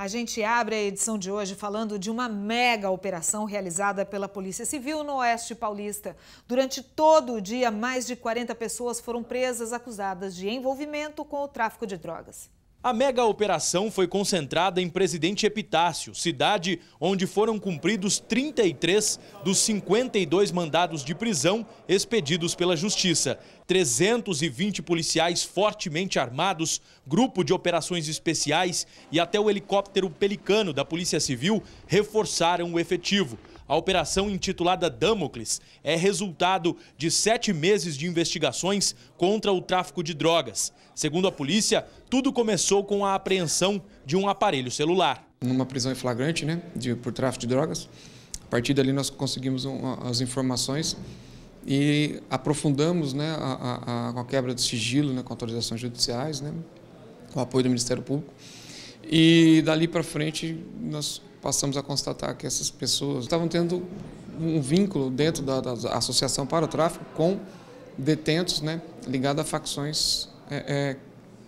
A gente abre a edição de hoje falando de uma mega operação realizada pela Polícia Civil no Oeste Paulista. Durante todo o dia, mais de 40 pessoas foram presas acusadas de envolvimento com o tráfico de drogas. A mega operação foi concentrada em Presidente Epitácio, cidade onde foram cumpridos 33 dos 52 mandados de prisão expedidos pela Justiça. 320 policiais fortemente armados, grupo de operações especiais e até o helicóptero Pelicano da Polícia Civil reforçaram o efetivo. A operação intitulada Damocles é resultado de sete meses de investigações contra o tráfico de drogas. Segundo a polícia, tudo começou com a apreensão de um aparelho celular. Numa prisão em flagrante, né, de, por tráfico de drogas, a partir dali nós conseguimos as informações e aprofundamos né, a, a, a, quebra de sigilo né, com autorizações judiciais, né, com o apoio do Ministério Público. E dali para frente nós passamos a constatar que essas pessoas estavam tendo um vínculo dentro da, da Associação para o Tráfico com detentos né, ligados a facções é, é,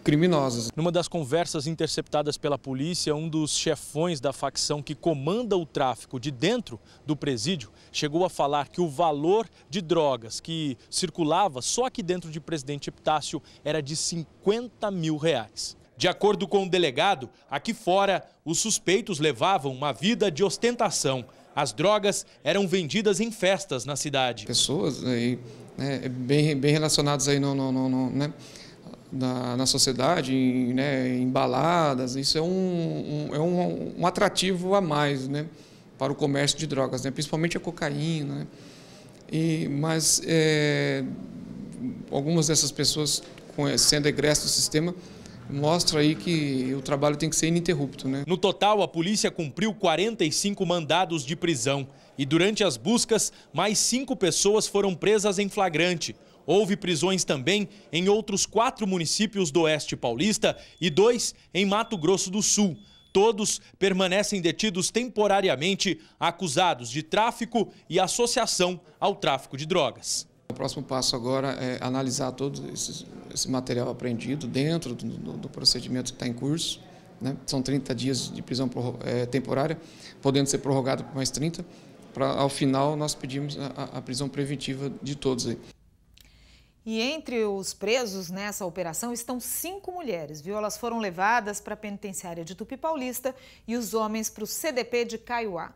criminosas. Numa das conversas interceptadas pela polícia, um dos chefões da facção que comanda o tráfico de dentro do presídio chegou a falar que o valor de drogas que circulava só aqui dentro de Presidente Epitácio era de 50 mil reais. De acordo com o delegado, aqui fora, os suspeitos levavam uma vida de ostentação. As drogas eram vendidas em festas na cidade. Pessoas aí, né, bem, bem relacionadas aí no, no, no, no né? na, na sociedade, em, né, em, baladas. Isso é, um, um é um, um, atrativo a mais né, para o comércio de drogas, né, principalmente a cocaína. Né. E, mas é, algumas dessas pessoas sendo egressas do sistema mostra aí que o trabalho tem que ser ininterrupto. Né? No total, a polícia cumpriu 45 mandados de prisão e durante as buscas, mais cinco pessoas foram presas em flagrante. Houve prisões também em outros quatro municípios do Oeste Paulista e dois em Mato Grosso do Sul. Todos permanecem detidos temporariamente, acusados de tráfico e associação ao tráfico de drogas. O próximo passo agora é analisar todo esse, esse material apreendido dentro do, do, do procedimento que está em curso. Né? São 30 dias de prisão é, temporária, podendo ser prorrogado por mais 30. Pra, ao final, nós pedimos a, a prisão preventiva de todos. Aí. E entre os presos nessa operação estão cinco mulheres, viu? Elas foram levadas para a penitenciária de Tupi Paulista e os homens para o CDP de Caiuá.